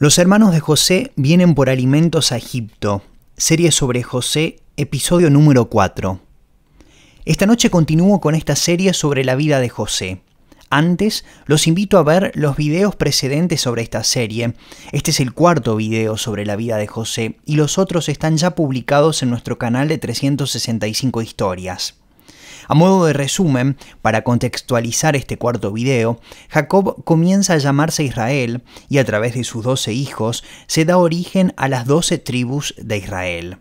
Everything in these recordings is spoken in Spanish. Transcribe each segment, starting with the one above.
Los hermanos de José vienen por alimentos a Egipto. Serie sobre José, episodio número 4. Esta noche continúo con esta serie sobre la vida de José. Antes, los invito a ver los videos precedentes sobre esta serie. Este es el cuarto video sobre la vida de José y los otros están ya publicados en nuestro canal de 365 historias. A modo de resumen, para contextualizar este cuarto video, Jacob comienza a llamarse Israel y a través de sus doce hijos se da origen a las doce tribus de Israel.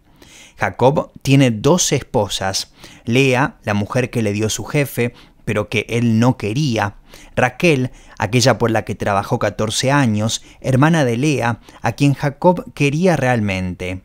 Jacob tiene doce esposas, Lea, la mujer que le dio su jefe, pero que él no quería, Raquel, aquella por la que trabajó 14 años, hermana de Lea, a quien Jacob quería realmente,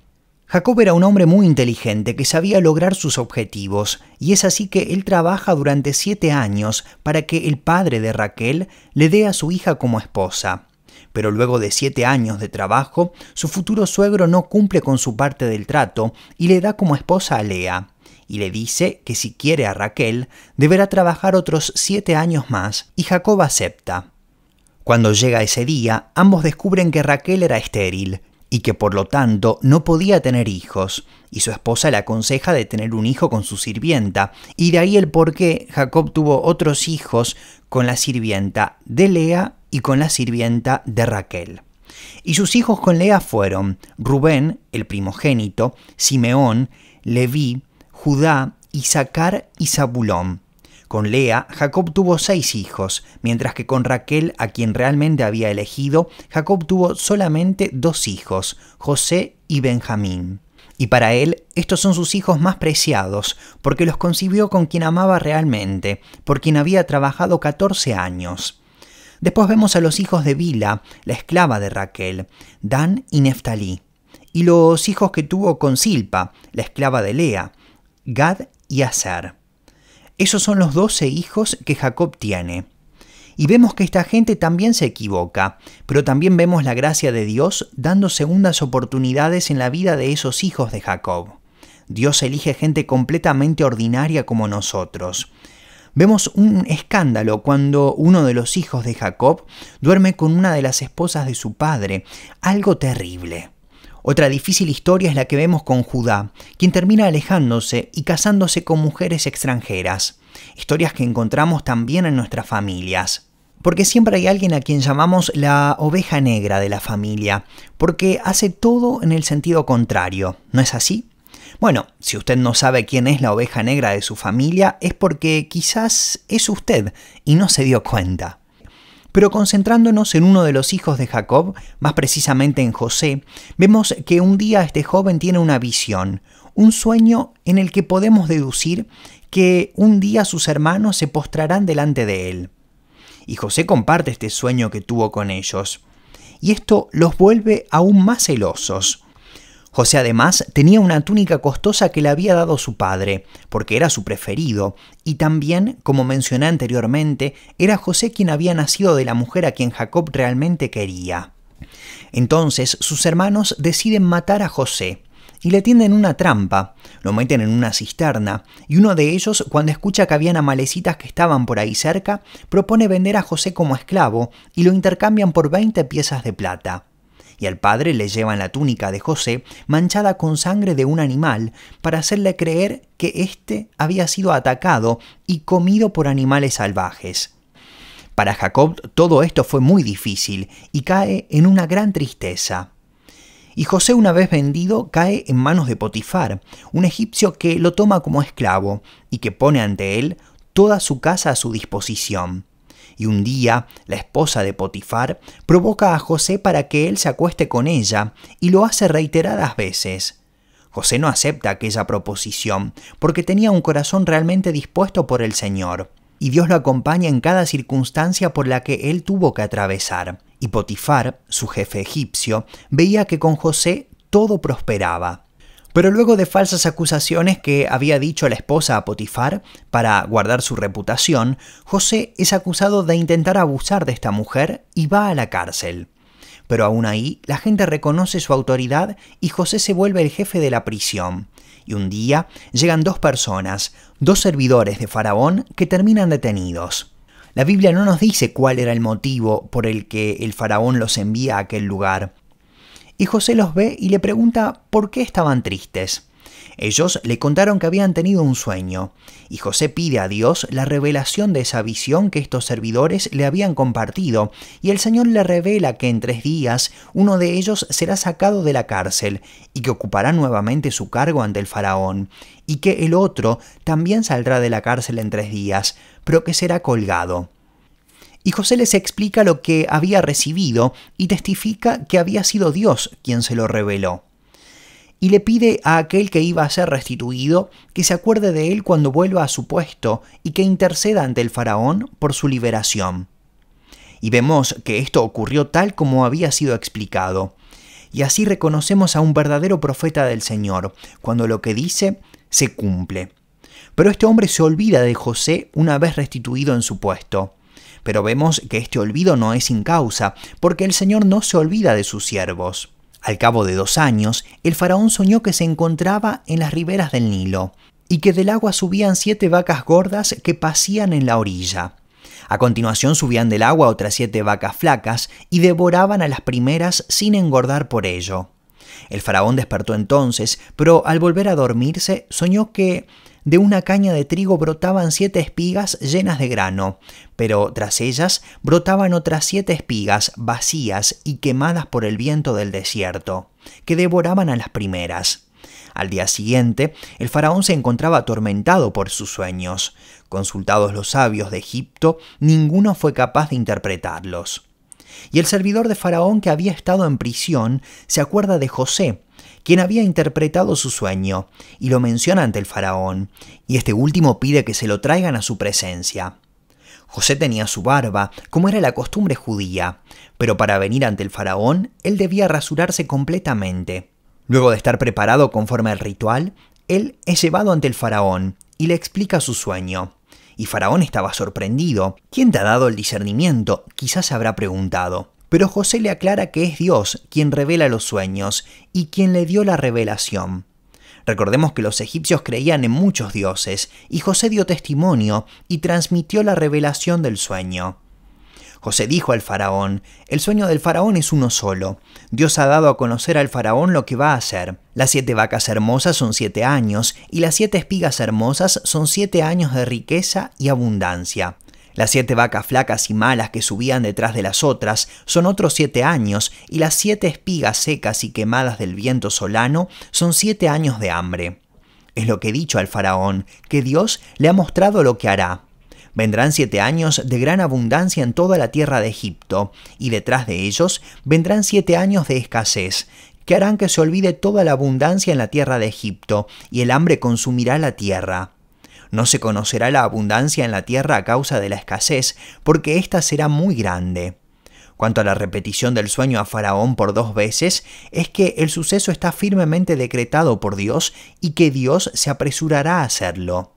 Jacob era un hombre muy inteligente que sabía lograr sus objetivos, y es así que él trabaja durante siete años para que el padre de Raquel le dé a su hija como esposa. Pero luego de siete años de trabajo, su futuro suegro no cumple con su parte del trato y le da como esposa a Lea, y le dice que si quiere a Raquel, deberá trabajar otros siete años más, y Jacob acepta. Cuando llega ese día, ambos descubren que Raquel era estéril y que por lo tanto no podía tener hijos, y su esposa le aconseja de tener un hijo con su sirvienta, y de ahí el por qué Jacob tuvo otros hijos con la sirvienta de Lea y con la sirvienta de Raquel. Y sus hijos con Lea fueron Rubén, el primogénito, Simeón, Leví, Judá, Isaacar y Zabulón. Con Lea, Jacob tuvo seis hijos, mientras que con Raquel, a quien realmente había elegido, Jacob tuvo solamente dos hijos, José y Benjamín. Y para él, estos son sus hijos más preciados, porque los concibió con quien amaba realmente, por quien había trabajado 14 años. Después vemos a los hijos de Bila, la esclava de Raquel, Dan y Neftalí, y los hijos que tuvo con Silpa, la esclava de Lea, Gad y Aser. Esos son los doce hijos que Jacob tiene. Y vemos que esta gente también se equivoca, pero también vemos la gracia de Dios dando segundas oportunidades en la vida de esos hijos de Jacob. Dios elige gente completamente ordinaria como nosotros. Vemos un escándalo cuando uno de los hijos de Jacob duerme con una de las esposas de su padre, algo terrible. Otra difícil historia es la que vemos con Judá, quien termina alejándose y casándose con mujeres extranjeras, historias que encontramos también en nuestras familias. Porque siempre hay alguien a quien llamamos la oveja negra de la familia, porque hace todo en el sentido contrario, ¿no es así? Bueno, si usted no sabe quién es la oveja negra de su familia, es porque quizás es usted y no se dio cuenta. Pero concentrándonos en uno de los hijos de Jacob, más precisamente en José, vemos que un día este joven tiene una visión, un sueño en el que podemos deducir que un día sus hermanos se postrarán delante de él. Y José comparte este sueño que tuvo con ellos. Y esto los vuelve aún más celosos. José además tenía una túnica costosa que le había dado su padre, porque era su preferido, y también, como mencioné anteriormente, era José quien había nacido de la mujer a quien Jacob realmente quería. Entonces sus hermanos deciden matar a José, y le tienden una trampa, lo meten en una cisterna, y uno de ellos, cuando escucha que habían amalecitas que estaban por ahí cerca, propone vender a José como esclavo, y lo intercambian por 20 piezas de plata y al padre le llevan la túnica de José manchada con sangre de un animal para hacerle creer que éste había sido atacado y comido por animales salvajes. Para Jacob todo esto fue muy difícil y cae en una gran tristeza. Y José una vez vendido cae en manos de Potifar, un egipcio que lo toma como esclavo y que pone ante él toda su casa a su disposición y un día la esposa de Potifar provoca a José para que él se acueste con ella y lo hace reiteradas veces. José no acepta aquella proposición porque tenía un corazón realmente dispuesto por el Señor, y Dios lo acompaña en cada circunstancia por la que él tuvo que atravesar. Y Potifar, su jefe egipcio, veía que con José todo prosperaba. Pero luego de falsas acusaciones que había dicho la esposa a Potifar para guardar su reputación, José es acusado de intentar abusar de esta mujer y va a la cárcel. Pero aún ahí, la gente reconoce su autoridad y José se vuelve el jefe de la prisión. Y un día llegan dos personas, dos servidores de Faraón, que terminan detenidos. La Biblia no nos dice cuál era el motivo por el que el faraón los envía a aquel lugar, y José los ve y le pregunta por qué estaban tristes. Ellos le contaron que habían tenido un sueño, y José pide a Dios la revelación de esa visión que estos servidores le habían compartido, y el Señor le revela que en tres días uno de ellos será sacado de la cárcel, y que ocupará nuevamente su cargo ante el faraón, y que el otro también saldrá de la cárcel en tres días, pero que será colgado y José les explica lo que había recibido y testifica que había sido Dios quien se lo reveló. Y le pide a aquel que iba a ser restituido que se acuerde de él cuando vuelva a su puesto y que interceda ante el faraón por su liberación. Y vemos que esto ocurrió tal como había sido explicado. Y así reconocemos a un verdadero profeta del Señor, cuando lo que dice se cumple. Pero este hombre se olvida de José una vez restituido en su puesto. Pero vemos que este olvido no es sin causa, porque el Señor no se olvida de sus siervos. Al cabo de dos años, el faraón soñó que se encontraba en las riberas del Nilo, y que del agua subían siete vacas gordas que pasían en la orilla. A continuación subían del agua otras siete vacas flacas y devoraban a las primeras sin engordar por ello. El faraón despertó entonces, pero al volver a dormirse soñó que de una caña de trigo brotaban siete espigas llenas de grano, pero tras ellas brotaban otras siete espigas vacías y quemadas por el viento del desierto, que devoraban a las primeras. Al día siguiente, el faraón se encontraba atormentado por sus sueños. Consultados los sabios de Egipto, ninguno fue capaz de interpretarlos. Y el servidor de Faraón que había estado en prisión se acuerda de José, quien había interpretado su sueño, y lo menciona ante el faraón, y este último pide que se lo traigan a su presencia. José tenía su barba, como era la costumbre judía, pero para venir ante el faraón él debía rasurarse completamente. Luego de estar preparado conforme al ritual, él es llevado ante el faraón y le explica su sueño. Y Faraón estaba sorprendido. ¿Quién te ha dado el discernimiento? quizás se habrá preguntado pero José le aclara que es Dios quien revela los sueños y quien le dio la revelación. Recordemos que los egipcios creían en muchos dioses, y José dio testimonio y transmitió la revelación del sueño. José dijo al faraón, el sueño del faraón es uno solo. Dios ha dado a conocer al faraón lo que va a hacer. Las siete vacas hermosas son siete años, y las siete espigas hermosas son siete años de riqueza y abundancia. Las siete vacas flacas y malas que subían detrás de las otras son otros siete años, y las siete espigas secas y quemadas del viento solano son siete años de hambre. Es lo que he dicho al faraón, que Dios le ha mostrado lo que hará. Vendrán siete años de gran abundancia en toda la tierra de Egipto, y detrás de ellos vendrán siete años de escasez, que harán que se olvide toda la abundancia en la tierra de Egipto, y el hambre consumirá la tierra. No se conocerá la abundancia en la tierra a causa de la escasez, porque ésta será muy grande. Cuanto a la repetición del sueño a Faraón por dos veces, es que el suceso está firmemente decretado por Dios y que Dios se apresurará a hacerlo.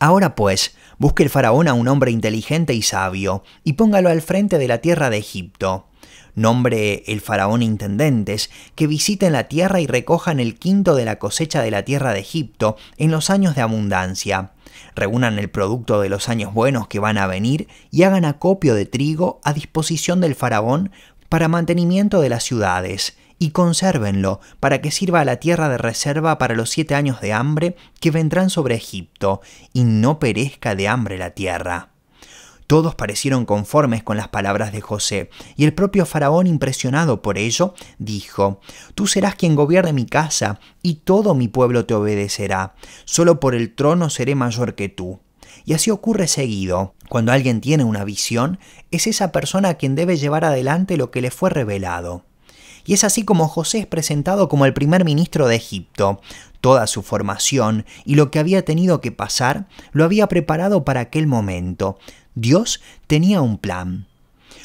Ahora pues, busque el faraón a un hombre inteligente y sabio, y póngalo al frente de la tierra de Egipto. Nombre el faraón intendentes que visiten la tierra y recojan el quinto de la cosecha de la tierra de Egipto en los años de abundancia, reúnan el producto de los años buenos que van a venir y hagan acopio de trigo a disposición del faraón para mantenimiento de las ciudades, y consérvenlo para que sirva la tierra de reserva para los siete años de hambre que vendrán sobre Egipto, y no perezca de hambre la tierra. Todos parecieron conformes con las palabras de José, y el propio faraón, impresionado por ello, dijo, Tú serás quien gobierne mi casa, y todo mi pueblo te obedecerá, solo por el trono seré mayor que tú. Y así ocurre seguido. Cuando alguien tiene una visión, es esa persona quien debe llevar adelante lo que le fue revelado. Y es así como José es presentado como el primer ministro de Egipto. Toda su formación y lo que había tenido que pasar lo había preparado para aquel momento. Dios tenía un plan.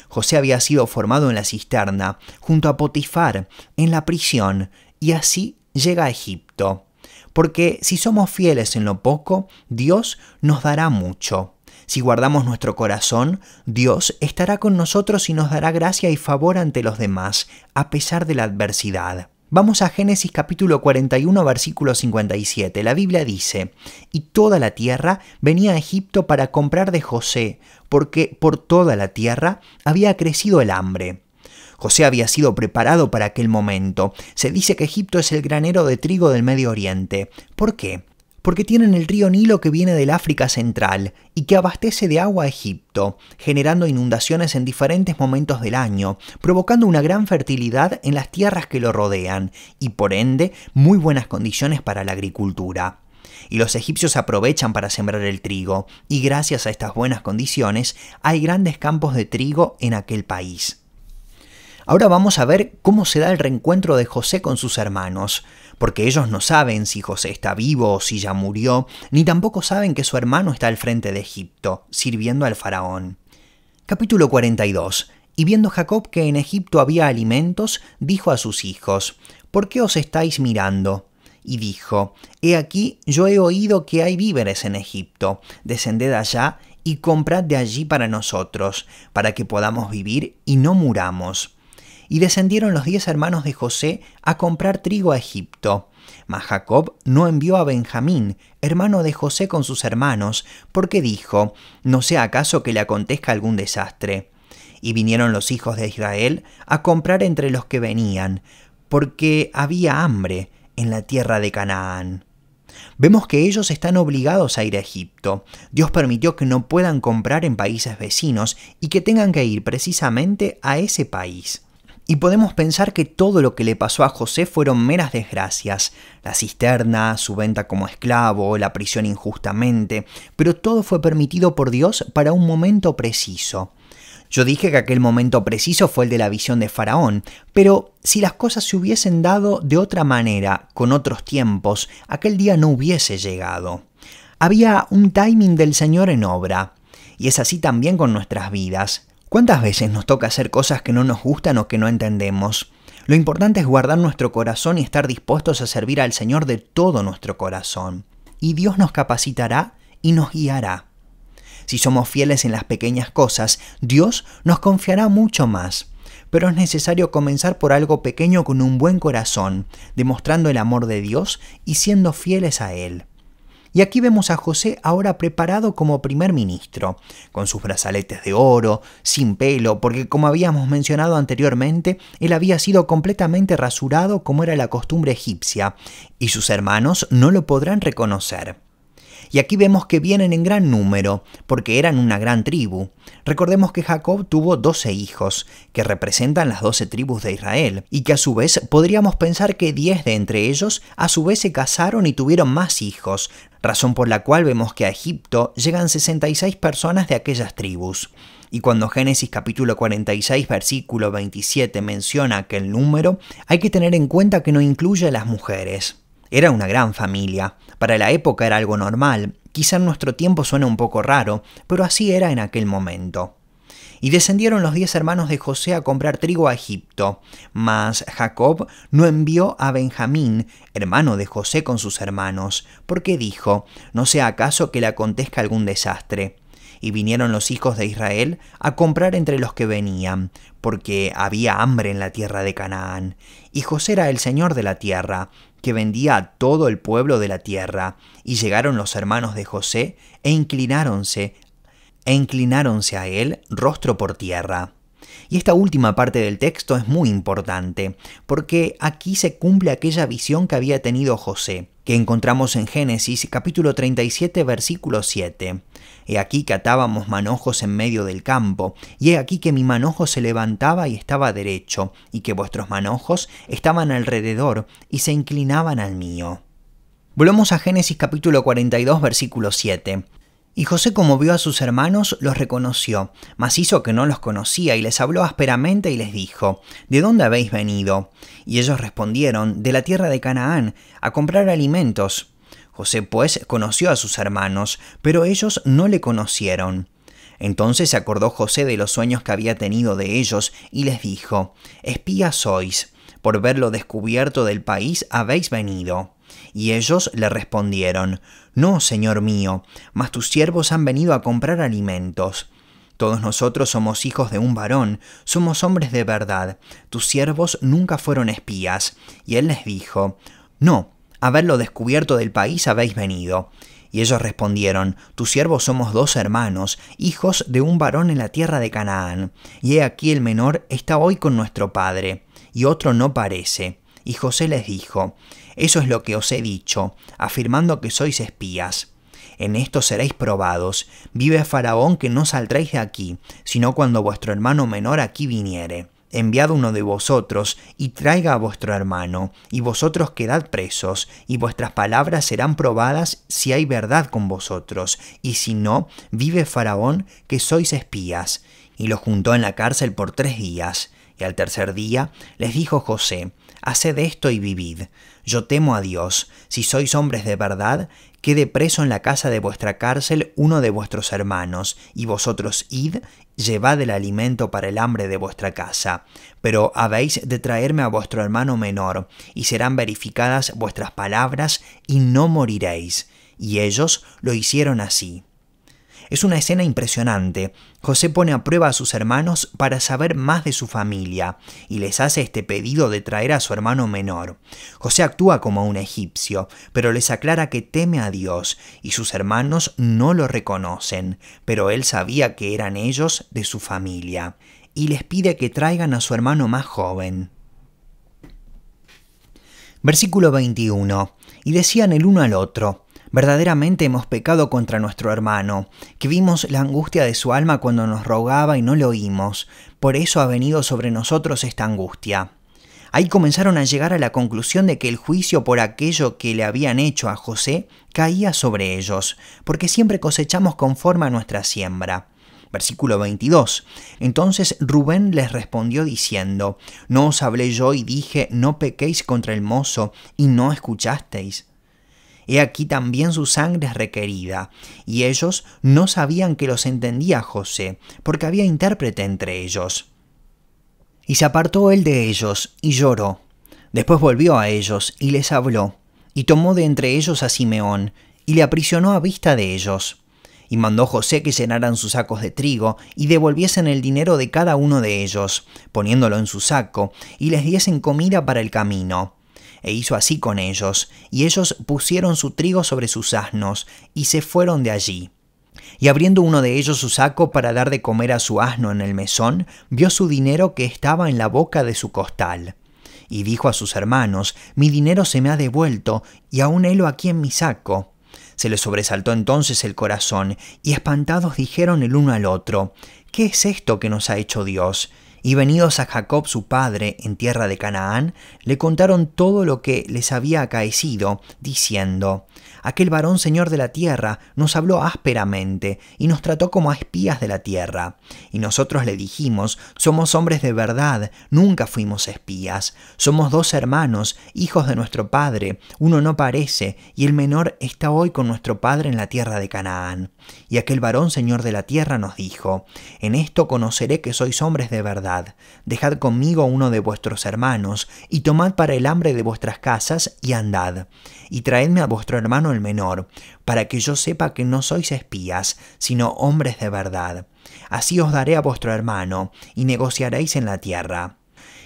José había sido formado en la cisterna, junto a Potifar, en la prisión, y así llega a Egipto. Porque si somos fieles en lo poco, Dios nos dará mucho. Si guardamos nuestro corazón, Dios estará con nosotros y nos dará gracia y favor ante los demás, a pesar de la adversidad. Vamos a Génesis capítulo 41 versículo 57. La Biblia dice, y toda la tierra venía a Egipto para comprar de José, porque por toda la tierra había crecido el hambre. José había sido preparado para aquel momento. Se dice que Egipto es el granero de trigo del Medio Oriente. ¿Por qué? porque tienen el río Nilo que viene del África Central y que abastece de agua a Egipto, generando inundaciones en diferentes momentos del año, provocando una gran fertilidad en las tierras que lo rodean y por ende muy buenas condiciones para la agricultura. Y los egipcios aprovechan para sembrar el trigo, y gracias a estas buenas condiciones hay grandes campos de trigo en aquel país. Ahora vamos a ver cómo se da el reencuentro de José con sus hermanos porque ellos no saben si José está vivo o si ya murió, ni tampoco saben que su hermano está al frente de Egipto, sirviendo al faraón. Capítulo 42. Y viendo Jacob que en Egipto había alimentos, dijo a sus hijos, ¿Por qué os estáis mirando? Y dijo, He aquí, yo he oído que hay víveres en Egipto, descended allá y comprad de allí para nosotros, para que podamos vivir y no muramos y descendieron los diez hermanos de José a comprar trigo a Egipto. Mas Jacob no envió a Benjamín, hermano de José con sus hermanos, porque dijo, no sea acaso que le acontezca algún desastre. Y vinieron los hijos de Israel a comprar entre los que venían, porque había hambre en la tierra de Canaán. Vemos que ellos están obligados a ir a Egipto. Dios permitió que no puedan comprar en países vecinos y que tengan que ir precisamente a ese país y podemos pensar que todo lo que le pasó a José fueron meras desgracias, la cisterna, su venta como esclavo, la prisión injustamente, pero todo fue permitido por Dios para un momento preciso. Yo dije que aquel momento preciso fue el de la visión de Faraón, pero si las cosas se hubiesen dado de otra manera, con otros tiempos, aquel día no hubiese llegado. Había un timing del Señor en obra, y es así también con nuestras vidas. ¿Cuántas veces nos toca hacer cosas que no nos gustan o que no entendemos? Lo importante es guardar nuestro corazón y estar dispuestos a servir al Señor de todo nuestro corazón. Y Dios nos capacitará y nos guiará. Si somos fieles en las pequeñas cosas, Dios nos confiará mucho más. Pero es necesario comenzar por algo pequeño con un buen corazón, demostrando el amor de Dios y siendo fieles a Él. Y aquí vemos a José ahora preparado como primer ministro, con sus brazaletes de oro, sin pelo, porque como habíamos mencionado anteriormente, él había sido completamente rasurado como era la costumbre egipcia, y sus hermanos no lo podrán reconocer. Y aquí vemos que vienen en gran número, porque eran una gran tribu. Recordemos que Jacob tuvo 12 hijos, que representan las doce tribus de Israel, y que a su vez podríamos pensar que 10 de entre ellos a su vez se casaron y tuvieron más hijos, razón por la cual vemos que a Egipto llegan 66 personas de aquellas tribus. Y cuando Génesis capítulo 46 versículo 27 menciona aquel número, hay que tener en cuenta que no incluye a las mujeres. Era una gran familia. Para la época era algo normal. Quizá nuestro tiempo suena un poco raro, pero así era en aquel momento. Y descendieron los diez hermanos de José a comprar trigo a Egipto. Mas Jacob no envió a Benjamín, hermano de José, con sus hermanos, porque dijo, no sea acaso que le acontezca algún desastre. Y vinieron los hijos de Israel a comprar entre los que venían, porque había hambre en la tierra de Canaán. Y José era el señor de la tierra, que vendía a todo el pueblo de la tierra. Y llegaron los hermanos de José e inclináronse, e inclináronse a él rostro por tierra. Y esta última parte del texto es muy importante, porque aquí se cumple aquella visión que había tenido José, que encontramos en Génesis capítulo 37 versículo 7 he aquí que atábamos manojos en medio del campo, y he aquí que mi manojo se levantaba y estaba derecho, y que vuestros manojos estaban alrededor y se inclinaban al mío. Volvemos a Génesis capítulo 42 versículo 7. Y José como vio a sus hermanos, los reconoció, mas hizo que no los conocía y les habló ásperamente y les dijo, ¿De dónde habéis venido? Y ellos respondieron, de la tierra de Canaán, a comprar alimentos. José pues conoció a sus hermanos, pero ellos no le conocieron. Entonces se acordó José de los sueños que había tenido de ellos y les dijo, Espías sois, por ver lo descubierto del país habéis venido. Y ellos le respondieron, No, señor mío, mas tus siervos han venido a comprar alimentos. Todos nosotros somos hijos de un varón, somos hombres de verdad, tus siervos nunca fueron espías. Y él les dijo, No, haberlo descubierto del país habéis venido? Y ellos respondieron, Tus siervos somos dos hermanos, hijos de un varón en la tierra de Canaán, y he aquí el menor está hoy con nuestro padre, y otro no parece. Y José les dijo, Eso es lo que os he dicho, afirmando que sois espías. En esto seréis probados. Vive Faraón que no saldréis de aquí, sino cuando vuestro hermano menor aquí viniere enviad uno de vosotros, y traiga a vuestro hermano, y vosotros quedad presos, y vuestras palabras serán probadas si hay verdad con vosotros, y si no, vive Faraón, que sois espías. Y los juntó en la cárcel por tres días, y al tercer día les dijo José, Haced esto y vivid. Yo temo a Dios. Si sois hombres de verdad, quede preso en la casa de vuestra cárcel uno de vuestros hermanos, y vosotros id, llevad el alimento para el hambre de vuestra casa. Pero habéis de traerme a vuestro hermano menor, y serán verificadas vuestras palabras, y no moriréis. Y ellos lo hicieron así. Es una escena impresionante. José pone a prueba a sus hermanos para saber más de su familia y les hace este pedido de traer a su hermano menor. José actúa como un egipcio, pero les aclara que teme a Dios y sus hermanos no lo reconocen, pero él sabía que eran ellos de su familia y les pide que traigan a su hermano más joven. Versículo 21. Y decían el uno al otro, Verdaderamente hemos pecado contra nuestro hermano, que vimos la angustia de su alma cuando nos rogaba y no lo oímos. Por eso ha venido sobre nosotros esta angustia. Ahí comenzaron a llegar a la conclusión de que el juicio por aquello que le habían hecho a José caía sobre ellos, porque siempre cosechamos conforme a nuestra siembra. Versículo 22. Entonces Rubén les respondió diciendo, No os hablé yo y dije, no pequéis contra el mozo, y no escuchasteis. He aquí también su sangre es requerida. Y ellos no sabían que los entendía José, porque había intérprete entre ellos. Y se apartó él de ellos, y lloró. Después volvió a ellos, y les habló, y tomó de entre ellos a Simeón, y le aprisionó a vista de ellos. Y mandó José que llenaran sus sacos de trigo, y devolviesen el dinero de cada uno de ellos, poniéndolo en su saco, y les diesen comida para el camino e hizo así con ellos, y ellos pusieron su trigo sobre sus asnos, y se fueron de allí. Y abriendo uno de ellos su saco para dar de comer a su asno en el mesón, vio su dinero que estaba en la boca de su costal. Y dijo a sus hermanos, Mi dinero se me ha devuelto, y aún helo aquí en mi saco. Se le sobresaltó entonces el corazón, y espantados dijeron el uno al otro, ¿Qué es esto que nos ha hecho Dios? Y venidos a Jacob su padre en tierra de Canaán, le contaron todo lo que les había acaecido, diciendo, Aquel varón señor de la tierra nos habló ásperamente y nos trató como a espías de la tierra. Y nosotros le dijimos, somos hombres de verdad, nunca fuimos espías, somos dos hermanos, hijos de nuestro padre, uno no parece, y el menor está hoy con nuestro padre en la tierra de Canaán. Y aquel varón señor de la tierra nos dijo, En esto conoceré que sois hombres de verdad dejad conmigo uno de vuestros hermanos, y tomad para el hambre de vuestras casas, y andad, y traedme a vuestro hermano el menor, para que yo sepa que no sois espías, sino hombres de verdad. Así os daré a vuestro hermano, y negociaréis en la tierra.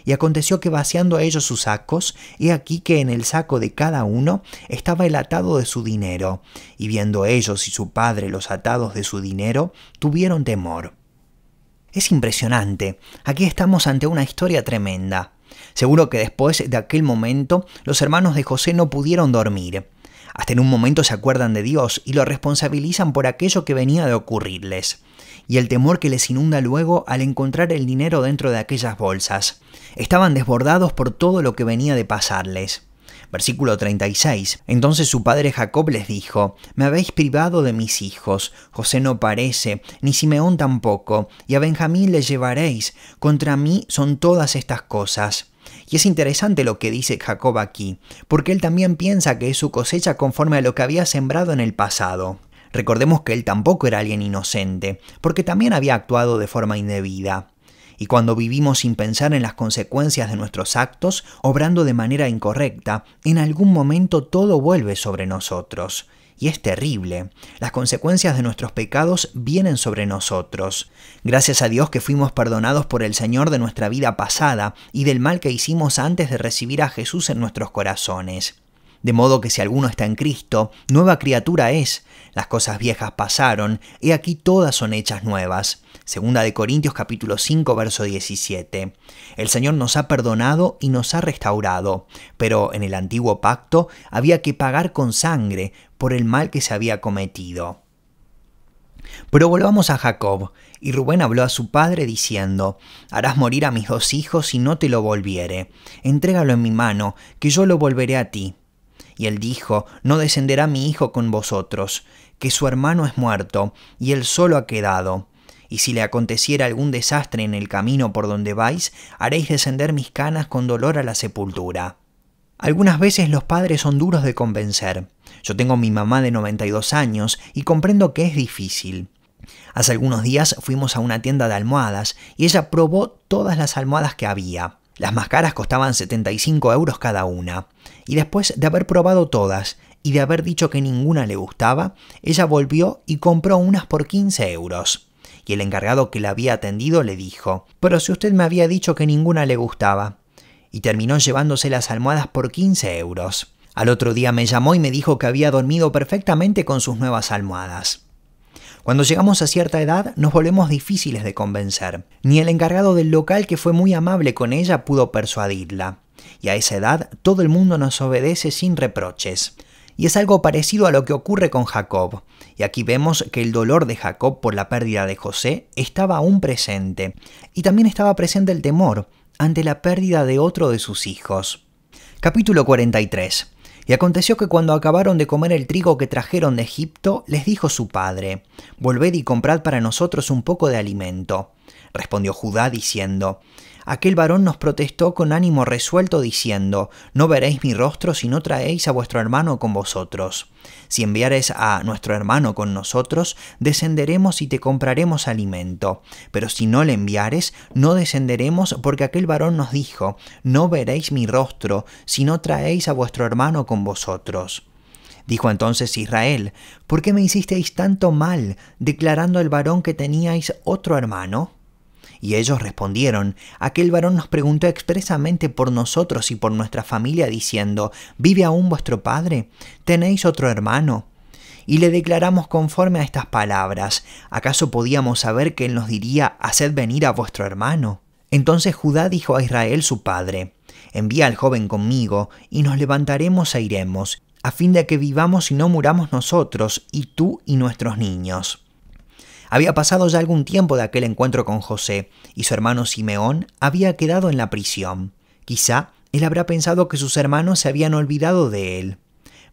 Y aconteció que vaciando a ellos sus sacos, he aquí que en el saco de cada uno estaba el atado de su dinero, y viendo ellos y su padre los atados de su dinero, tuvieron temor. Es impresionante. Aquí estamos ante una historia tremenda. Seguro que después de aquel momento los hermanos de José no pudieron dormir. Hasta en un momento se acuerdan de Dios y lo responsabilizan por aquello que venía de ocurrirles, y el temor que les inunda luego al encontrar el dinero dentro de aquellas bolsas. Estaban desbordados por todo lo que venía de pasarles. Versículo 36. Entonces su padre Jacob les dijo, Me habéis privado de mis hijos, José no parece, ni Simeón tampoco, y a Benjamín le llevaréis, contra mí son todas estas cosas. Y es interesante lo que dice Jacob aquí, porque él también piensa que es su cosecha conforme a lo que había sembrado en el pasado. Recordemos que él tampoco era alguien inocente, porque también había actuado de forma indebida y cuando vivimos sin pensar en las consecuencias de nuestros actos, obrando de manera incorrecta, en algún momento todo vuelve sobre nosotros. Y es terrible. Las consecuencias de nuestros pecados vienen sobre nosotros. Gracias a Dios que fuimos perdonados por el Señor de nuestra vida pasada y del mal que hicimos antes de recibir a Jesús en nuestros corazones. De modo que si alguno está en Cristo, nueva criatura es. Las cosas viejas pasaron, he aquí todas son hechas nuevas. Segunda de Corintios capítulo 5 verso 17. El Señor nos ha perdonado y nos ha restaurado, pero en el antiguo pacto había que pagar con sangre por el mal que se había cometido. Pero volvamos a Jacob, y Rubén habló a su padre diciendo, Harás morir a mis dos hijos si no te lo volviere, entrégalo en mi mano, que yo lo volveré a ti. Y él dijo, No descenderá mi hijo con vosotros, que su hermano es muerto, y él solo ha quedado y si le aconteciera algún desastre en el camino por donde vais, haréis descender mis canas con dolor a la sepultura. Algunas veces los padres son duros de convencer. Yo tengo mi mamá de 92 años y comprendo que es difícil. Hace algunos días fuimos a una tienda de almohadas y ella probó todas las almohadas que había. Las máscaras costaban 75 euros cada una. Y después de haber probado todas y de haber dicho que ninguna le gustaba, ella volvió y compró unas por 15 euros y el encargado que la había atendido le dijo, Pero si usted me había dicho que ninguna le gustaba. Y terminó llevándose las almohadas por 15 euros. Al otro día me llamó y me dijo que había dormido perfectamente con sus nuevas almohadas. Cuando llegamos a cierta edad nos volvemos difíciles de convencer. Ni el encargado del local que fue muy amable con ella pudo persuadirla. Y a esa edad todo el mundo nos obedece sin reproches y es algo parecido a lo que ocurre con Jacob. Y aquí vemos que el dolor de Jacob por la pérdida de José estaba aún presente, y también estaba presente el temor ante la pérdida de otro de sus hijos. Capítulo 43. Y aconteció que cuando acabaron de comer el trigo que trajeron de Egipto, les dijo su padre, Volved y comprad para nosotros un poco de alimento. Respondió Judá diciendo, aquel varón nos protestó con ánimo resuelto diciendo, No veréis mi rostro si no traéis a vuestro hermano con vosotros. Si enviares a nuestro hermano con nosotros, descenderemos y te compraremos alimento. Pero si no le enviares, no descenderemos porque aquel varón nos dijo, No veréis mi rostro si no traéis a vuestro hermano con vosotros. Dijo entonces Israel, ¿por qué me hicisteis tanto mal, declarando al varón que teníais otro hermano? Y ellos respondieron, aquel varón nos preguntó expresamente por nosotros y por nuestra familia, diciendo, ¿vive aún vuestro padre? ¿Tenéis otro hermano? Y le declaramos conforme a estas palabras, ¿acaso podíamos saber que él nos diría, haced venir a vuestro hermano? Entonces Judá dijo a Israel su padre, envía al joven conmigo, y nos levantaremos e iremos, a fin de que vivamos y no muramos nosotros, y tú y nuestros niños. Había pasado ya algún tiempo de aquel encuentro con José, y su hermano Simeón había quedado en la prisión. Quizá él habrá pensado que sus hermanos se habían olvidado de él.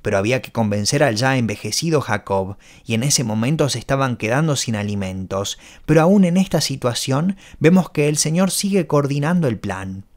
Pero había que convencer al ya envejecido Jacob, y en ese momento se estaban quedando sin alimentos. Pero aún en esta situación vemos que el Señor sigue coordinando el plan.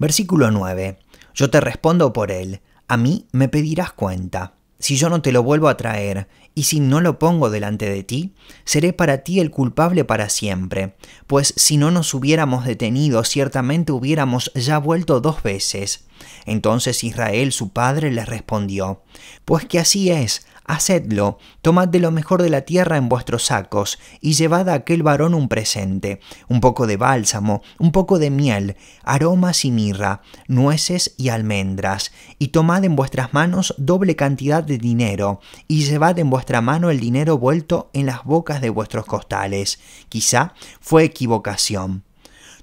Versículo 9. Yo te respondo por él, a mí me pedirás cuenta si yo no te lo vuelvo a traer, y si no lo pongo delante de ti, seré para ti el culpable para siempre, pues si no nos hubiéramos detenido, ciertamente hubiéramos ya vuelto dos veces. Entonces Israel su padre le respondió, Pues que así es, Hacedlo, tomad de lo mejor de la tierra en vuestros sacos, y llevad a aquel varón un presente, un poco de bálsamo, un poco de miel, aromas y mirra, nueces y almendras, y tomad en vuestras manos doble cantidad de dinero, y llevad en vuestra mano el dinero vuelto en las bocas de vuestros costales. Quizá fue equivocación.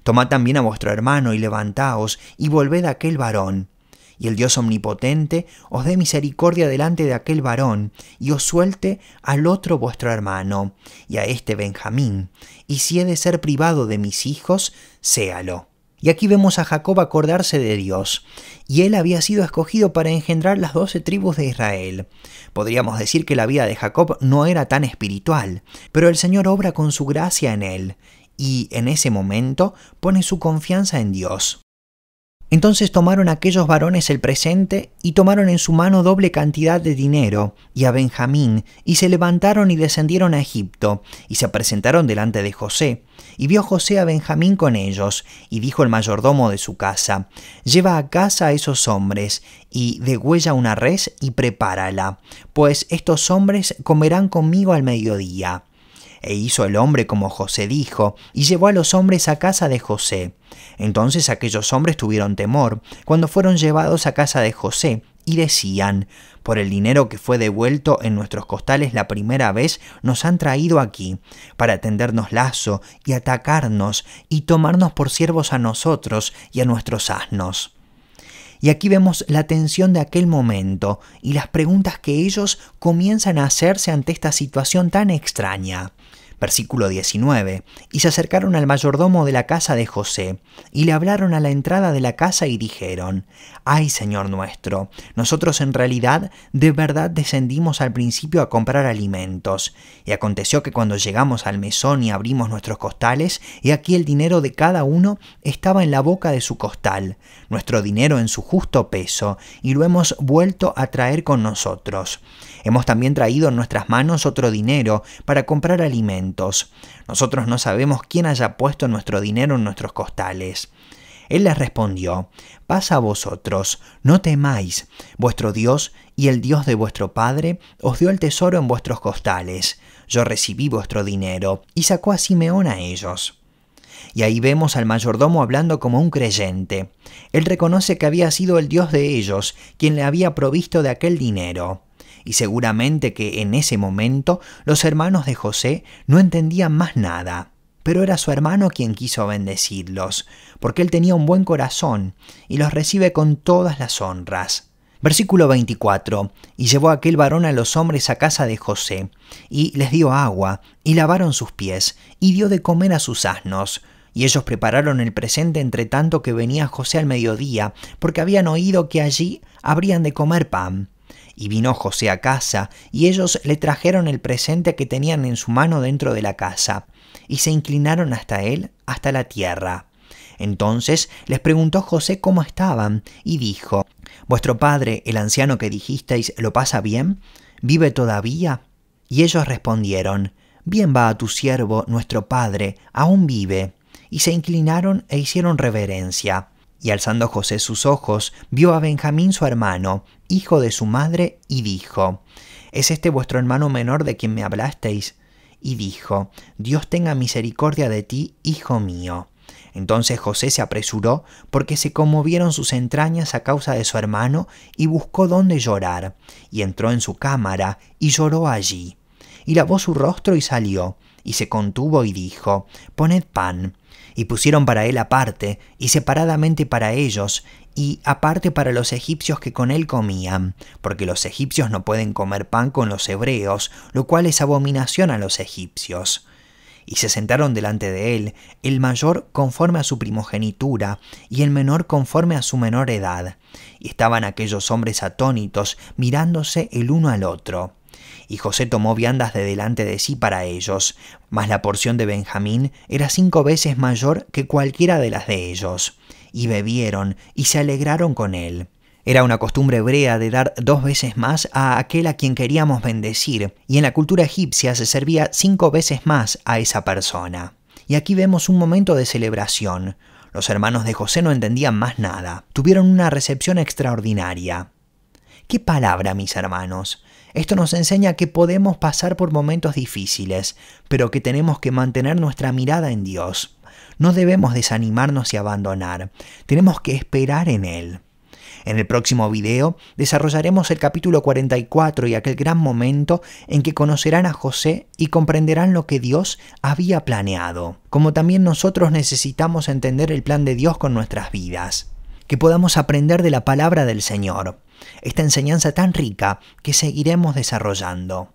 Tomad también a vuestro hermano y levantaos, y volved a aquel varón y el Dios omnipotente os dé misericordia delante de aquel varón, y os suelte al otro vuestro hermano, y a este Benjamín, y si he de ser privado de mis hijos, séalo. Y aquí vemos a Jacob acordarse de Dios, y él había sido escogido para engendrar las doce tribus de Israel. Podríamos decir que la vida de Jacob no era tan espiritual, pero el Señor obra con su gracia en él, y en ese momento pone su confianza en Dios. Entonces tomaron aquellos varones el presente y tomaron en su mano doble cantidad de dinero y a Benjamín, y se levantaron y descendieron a Egipto, y se presentaron delante de José. Y vio José a Benjamín con ellos, y dijo el mayordomo de su casa, Lleva a casa a esos hombres, y degüella una res y prepárala, pues estos hombres comerán conmigo al mediodía e hizo el hombre como José dijo, y llevó a los hombres a casa de José. Entonces aquellos hombres tuvieron temor cuando fueron llevados a casa de José, y decían, por el dinero que fue devuelto en nuestros costales la primera vez, nos han traído aquí, para tendernos lazo y atacarnos y tomarnos por siervos a nosotros y a nuestros asnos. Y aquí vemos la tensión de aquel momento y las preguntas que ellos comienzan a hacerse ante esta situación tan extraña versículo 19, y se acercaron al mayordomo de la casa de José, y le hablaron a la entrada de la casa y dijeron, Ay Señor nuestro, nosotros en realidad de verdad descendimos al principio a comprar alimentos, y aconteció que cuando llegamos al mesón y abrimos nuestros costales, y aquí el dinero de cada uno estaba en la boca de su costal, nuestro dinero en su justo peso, y lo hemos vuelto a traer con nosotros. Hemos también traído en nuestras manos otro dinero para comprar alimentos, nosotros no sabemos quién haya puesto nuestro dinero en nuestros costales. Él les respondió, Pasa a vosotros, no temáis, vuestro Dios y el Dios de vuestro Padre os dio el tesoro en vuestros costales, yo recibí vuestro dinero, y sacó a Simeón a ellos. Y ahí vemos al mayordomo hablando como un creyente. Él reconoce que había sido el Dios de ellos quien le había provisto de aquel dinero y seguramente que en ese momento los hermanos de José no entendían más nada. Pero era su hermano quien quiso bendecirlos, porque él tenía un buen corazón y los recibe con todas las honras. Versículo 24. Y llevó aquel varón a los hombres a casa de José, y les dio agua, y lavaron sus pies, y dio de comer a sus asnos. Y ellos prepararon el presente entre tanto que venía José al mediodía, porque habían oído que allí habrían de comer pan. Y vino José a casa, y ellos le trajeron el presente que tenían en su mano dentro de la casa, y se inclinaron hasta él, hasta la tierra. Entonces les preguntó José cómo estaban, y dijo, ¿Vuestro padre, el anciano que dijisteis, lo pasa bien? ¿Vive todavía? Y ellos respondieron, Bien va a tu siervo, nuestro padre, aún vive. Y se inclinaron e hicieron reverencia. Y alzando José sus ojos, vio a Benjamín su hermano, hijo de su madre, y dijo, ¿Es este vuestro hermano menor de quien me hablasteis? Y dijo, Dios tenga misericordia de ti, hijo mío. Entonces José se apresuró porque se conmovieron sus entrañas a causa de su hermano y buscó dónde llorar, y entró en su cámara y lloró allí. Y lavó su rostro y salió, y se contuvo y dijo, Poned pan y pusieron para él aparte, y separadamente para ellos, y aparte para los egipcios que con él comían, porque los egipcios no pueden comer pan con los hebreos, lo cual es abominación a los egipcios. Y se sentaron delante de él, el mayor conforme a su primogenitura, y el menor conforme a su menor edad. Y estaban aquellos hombres atónitos, mirándose el uno al otro y José tomó viandas de delante de sí para ellos, mas la porción de Benjamín era cinco veces mayor que cualquiera de las de ellos, y bebieron y se alegraron con él. Era una costumbre hebrea de dar dos veces más a aquel a quien queríamos bendecir, y en la cultura egipcia se servía cinco veces más a esa persona. Y aquí vemos un momento de celebración. Los hermanos de José no entendían más nada. Tuvieron una recepción extraordinaria. ¿Qué palabra, mis hermanos? Esto nos enseña que podemos pasar por momentos difíciles, pero que tenemos que mantener nuestra mirada en Dios. No debemos desanimarnos y abandonar, tenemos que esperar en Él. En el próximo video desarrollaremos el capítulo 44 y aquel gran momento en que conocerán a José y comprenderán lo que Dios había planeado, como también nosotros necesitamos entender el plan de Dios con nuestras vidas, que podamos aprender de la palabra del Señor esta enseñanza tan rica que seguiremos desarrollando.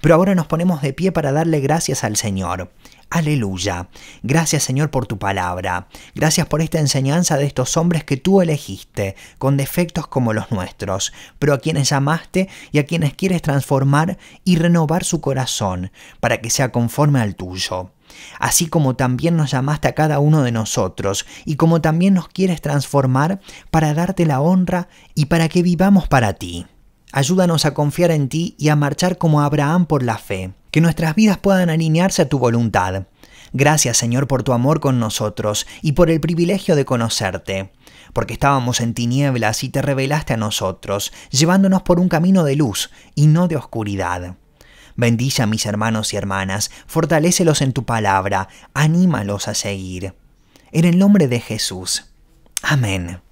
Pero ahora nos ponemos de pie para darle gracias al Señor. Aleluya. Gracias Señor por tu palabra. Gracias por esta enseñanza de estos hombres que tú elegiste, con defectos como los nuestros, pero a quienes llamaste y a quienes quieres transformar y renovar su corazón, para que sea conforme al tuyo así como también nos llamaste a cada uno de nosotros, y como también nos quieres transformar para darte la honra y para que vivamos para ti. Ayúdanos a confiar en ti y a marchar como Abraham por la fe, que nuestras vidas puedan alinearse a tu voluntad. Gracias Señor por tu amor con nosotros y por el privilegio de conocerte, porque estábamos en tinieblas y te revelaste a nosotros, llevándonos por un camino de luz y no de oscuridad. Bendice a mis hermanos y hermanas, fortalécelos en tu palabra, anímalos a seguir. En el nombre de Jesús. Amén.